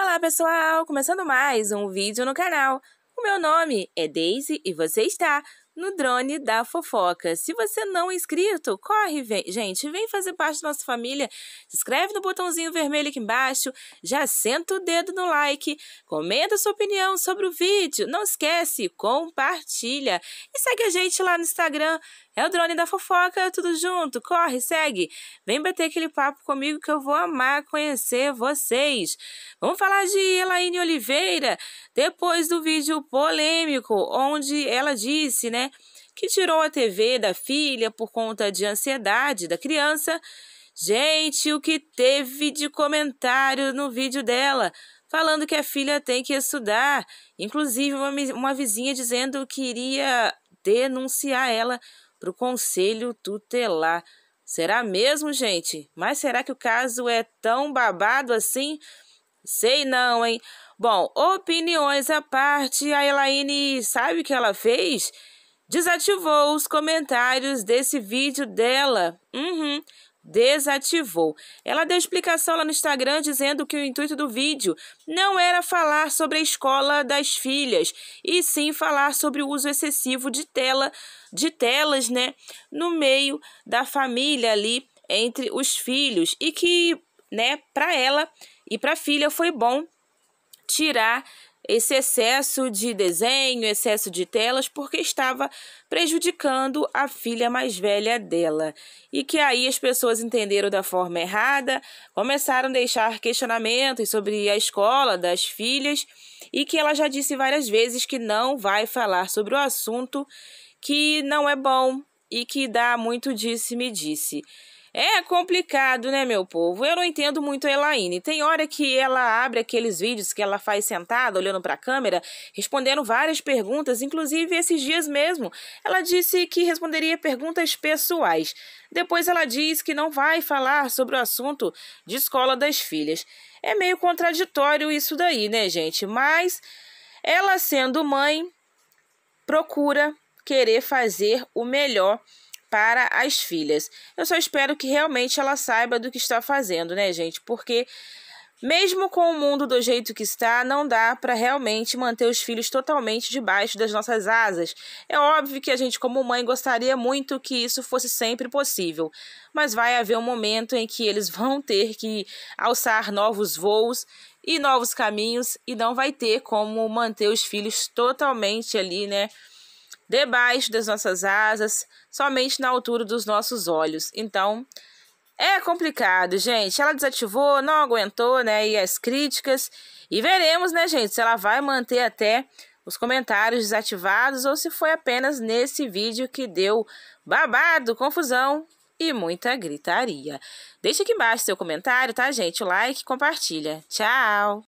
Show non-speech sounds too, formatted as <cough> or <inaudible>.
Olá pessoal, começando mais um vídeo no canal. O meu nome é Daisy e você está no Drone da Fofoca. Se você não é inscrito, corre, vem. gente, vem fazer parte da nossa família. Se inscreve no botãozinho vermelho aqui embaixo, já senta o dedo no like, comenta sua opinião sobre o vídeo, não esquece, compartilha e segue a gente lá no Instagram. É o Drone da Fofoca, tudo junto, corre, segue. Vem bater aquele papo comigo que eu vou amar conhecer vocês. Vamos falar de Elaine Oliveira, depois do vídeo polêmico, onde ela disse, né, que tirou a TV da filha por conta de ansiedade da criança. Gente, o que teve de comentário no vídeo dela, falando que a filha tem que estudar. Inclusive, uma, uma vizinha dizendo que iria denunciar ela para o conselho tutelar. Será mesmo, gente? Mas será que o caso é tão babado assim? Sei não, hein? Bom, opiniões à parte, a Elaine sabe o que ela fez? Desativou os comentários desse vídeo dela. Uhum desativou. Ela deu explicação lá no Instagram dizendo que o intuito do vídeo não era falar sobre a escola das filhas, e sim falar sobre o uso excessivo de tela, de telas, né, no meio da família ali entre os filhos e que, né, para ela e para a filha foi bom tirar esse excesso de desenho, excesso de telas, porque estava prejudicando a filha mais velha dela. E que aí as pessoas entenderam da forma errada, começaram a deixar questionamentos sobre a escola das filhas, e que ela já disse várias vezes que não vai falar sobre o assunto, que não é bom e que dá muito disse-me-disse. disse me disse é complicado, né, meu povo? Eu não entendo muito a Elaine. Tem hora que ela abre aqueles vídeos que ela faz sentada, olhando para a câmera, respondendo várias perguntas, inclusive esses dias mesmo. Ela disse que responderia perguntas pessoais. Depois ela diz que não vai falar sobre o assunto de escola das filhas. É meio contraditório isso daí, né, gente? Mas ela sendo mãe procura querer fazer o melhor para as filhas. Eu só espero que realmente ela saiba do que está fazendo, né, gente? Porque mesmo com o mundo do jeito que está, não dá para realmente manter os filhos totalmente debaixo das nossas asas. É óbvio que a gente, como mãe, gostaria muito que isso fosse sempre possível, mas vai haver um momento em que eles <laughs> vão ter que alçar novos voos e novos caminhos e não vai ter como manter os filhos totalmente ali, né? debaixo das nossas asas, somente na altura dos nossos olhos. Então, é complicado, gente. Ela desativou, não aguentou, né? E as críticas. E veremos, né, gente, se ela vai manter até os comentários desativados ou se foi apenas nesse vídeo que deu babado, confusão e muita gritaria. Deixa aqui embaixo seu comentário, tá, gente? like, compartilha. Tchau!